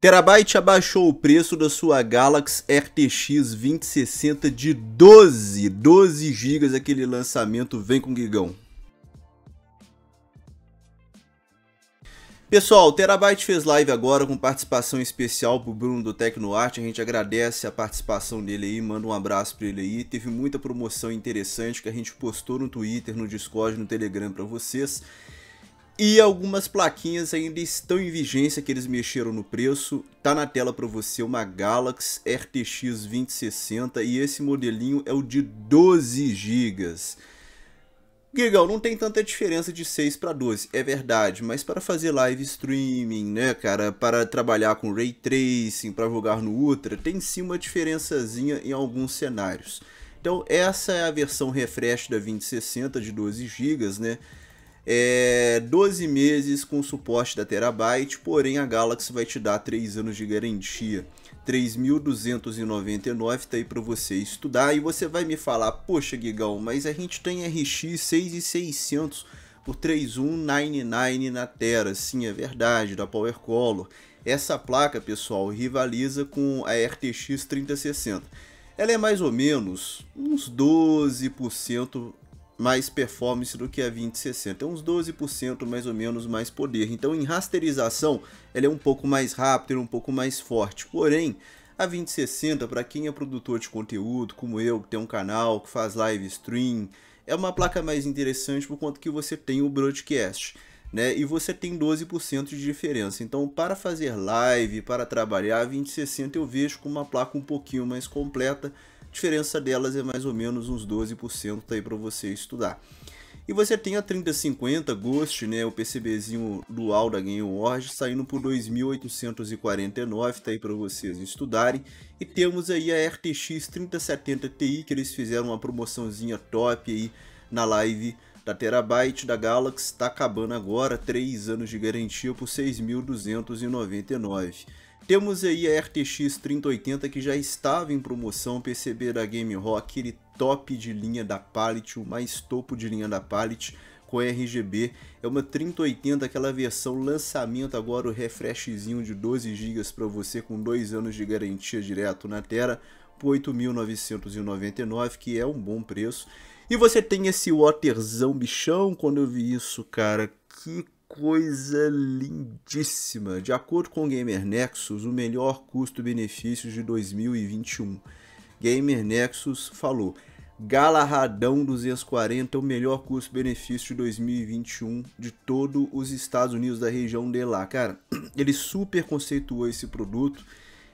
Terabyte abaixou o preço da sua Galaxy RTX 2060 de 12, 12 GB aquele lançamento vem com gigão. Pessoal, Terabyte fez live agora com participação especial pro Bruno do Tecnoarte. A gente agradece a participação dele aí, manda um abraço para ele aí. Teve muita promoção interessante que a gente postou no Twitter, no Discord, no Telegram para vocês. E algumas plaquinhas ainda estão em vigência que eles mexeram no preço. Tá na tela para você uma Galaxy RTX 2060 e esse modelinho é o de 12 GB. Gigão, não tem tanta diferença de 6 para 12, é verdade, mas para fazer live streaming, né, cara, para trabalhar com ray tracing, para jogar no Ultra, tem sim uma diferençazinha em alguns cenários. Então, essa é a versão refresh da 2060 de 12 GB, né? é 12 meses com suporte da Terabyte, porém a Galaxy vai te dar 3 anos de garantia. 3.299 tá aí para você estudar e você vai me falar, poxa Guigão, mas a gente tem RX 6600 por 3199 na Terra, sim, é verdade, da PowerColor. Essa placa, pessoal, rivaliza com a RTX 3060. Ela é mais ou menos uns 12% mais performance do que a 2060, é uns 12% mais ou menos mais poder. Então em rasterização ela é um pouco mais rápida, é um pouco mais forte. Porém, a 2060 para quem é produtor de conteúdo, como eu, que tem um canal, que faz live stream, é uma placa mais interessante por conta que você tem o broadcast. Né? E você tem 12% de diferença. Então, para fazer live, para trabalhar, a 2060 eu vejo com uma placa um pouquinho mais completa a diferença delas é mais ou menos uns 12% aí para você estudar. E você tem a 3050 Ghost, né, o PCBzinho dual da Game Wars, saindo por 2.849, tá aí para vocês estudarem. E temos aí a RTX 3070 Ti, que eles fizeram uma promoçãozinha top aí na live da Terabyte da Galaxy está acabando agora, 3 anos de garantia por 6.299. Temos aí a RTX 3080 que já estava em promoção, PCB da Game Rock, aquele top de linha da Palette, o mais topo de linha da Palette com RGB, é uma 3080, aquela versão lançamento agora, o refreshzinho de 12 GB para você com 2 anos de garantia direto na Terra, por 8.999, que é um bom preço. E você tem esse waterzão bichão. Quando eu vi isso, cara, que coisa lindíssima. De acordo com o Gamer Nexus, o melhor custo-benefício de 2021. Gamer Nexus falou: Galarradão 240 é o melhor custo-benefício de 2021 de todos os Estados Unidos da região de lá. Cara, ele super conceituou esse produto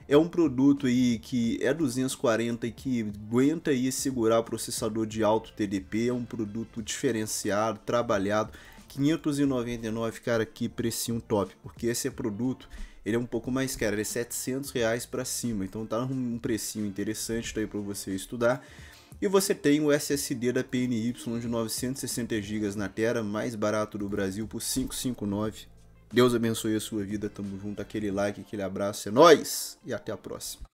é um produto aí que é 240 e que aguenta aí segurar processador de alto TDP, é um produto diferenciado, trabalhado. 599, cara, que precinho top, porque esse é produto, ele é um pouco mais caro, ele é 700 reais para cima, então tá um precinho interessante tá aí para você estudar. E você tem o SSD da PNY de 960 GB na Terra, mais barato do Brasil por 559 Deus abençoe a sua vida. Tamo junto. Aquele like, aquele abraço. É nóis. E até a próxima.